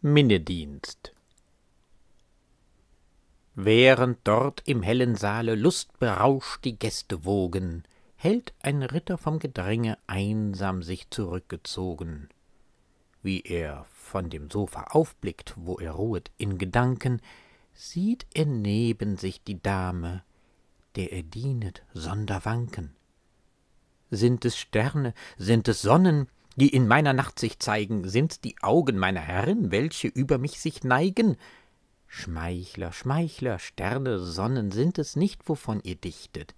Minnedienst Während dort im hellen Saale lustberauscht die Gäste wogen, hält ein Ritter vom Gedränge einsam sich zurückgezogen. Wie er von dem Sofa aufblickt, wo er ruhet in Gedanken, sieht er neben sich die Dame, der er dienet, sonder Wanken. Sind es Sterne, sind es Sonnen, die in meiner Nacht sich zeigen, sind die Augen meiner Herrin, welche über mich sich neigen. Schmeichler, Schmeichler, Sterne, Sonnen sind es nicht, wovon ihr dichtet,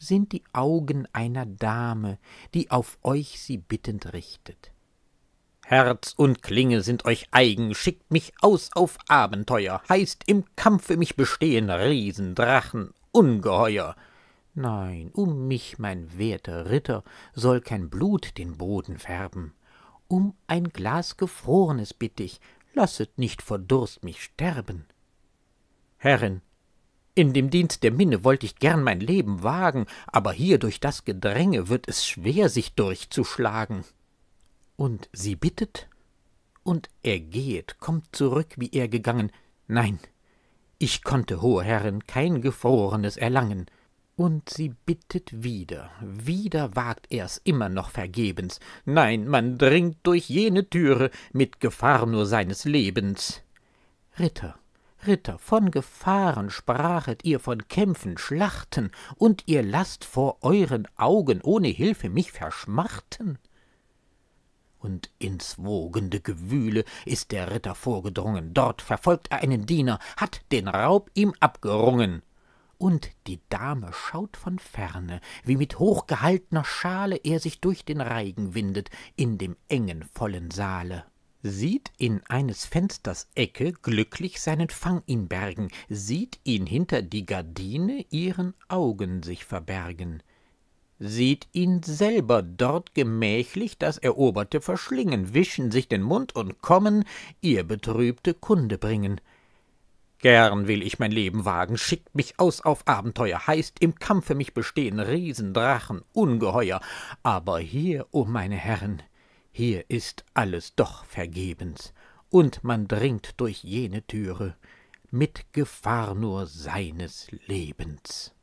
sind die Augen einer Dame, die auf euch sie bittend richtet. Herz und Klinge sind euch eigen, schickt mich aus auf Abenteuer, heißt im Kampfe mich bestehen Riesen, Drachen, Ungeheuer. Nein, um mich, mein werter Ritter, soll kein Blut den Boden färben. Um ein Glas Gefrorenes bitt ich, lasset nicht vor Durst mich sterben. Herrin, in dem Dienst der Minne wollt ich gern mein Leben wagen, aber hier durch das Gedränge wird es schwer, sich durchzuschlagen. Und sie bittet, und er gehet, kommt zurück, wie er gegangen. Nein, ich konnte, hohe Herren, kein Gefrorenes erlangen. Und sie bittet wieder, wieder wagt er's immer noch vergebens. Nein, man dringt durch jene Türe mit Gefahr nur seines Lebens. Ritter, Ritter, von Gefahren sprachet ihr, von Kämpfen, Schlachten, und ihr lasst vor euren Augen ohne Hilfe mich verschmachten. Und ins wogende Gewühle ist der Ritter vorgedrungen, dort verfolgt er einen Diener, hat den Raub ihm abgerungen und die Dame schaut von ferne, wie mit hochgehaltner Schale er sich durch den Reigen windet in dem engen, vollen Saale sieht in eines Fensters Ecke glücklich seinen Fang ihn bergen, sieht ihn hinter die Gardine ihren Augen sich verbergen, sieht ihn selber dort gemächlich das Eroberte verschlingen, wischen sich den Mund und kommen, ihr betrübte Kunde bringen. Gern will ich mein Leben wagen, schickt mich aus auf Abenteuer, heißt, im Kampfe mich bestehen, Riesendrachen, Ungeheuer. Aber hier, o oh meine Herren, hier ist alles doch vergebens, und man dringt durch jene Türe, mit Gefahr nur seines Lebens.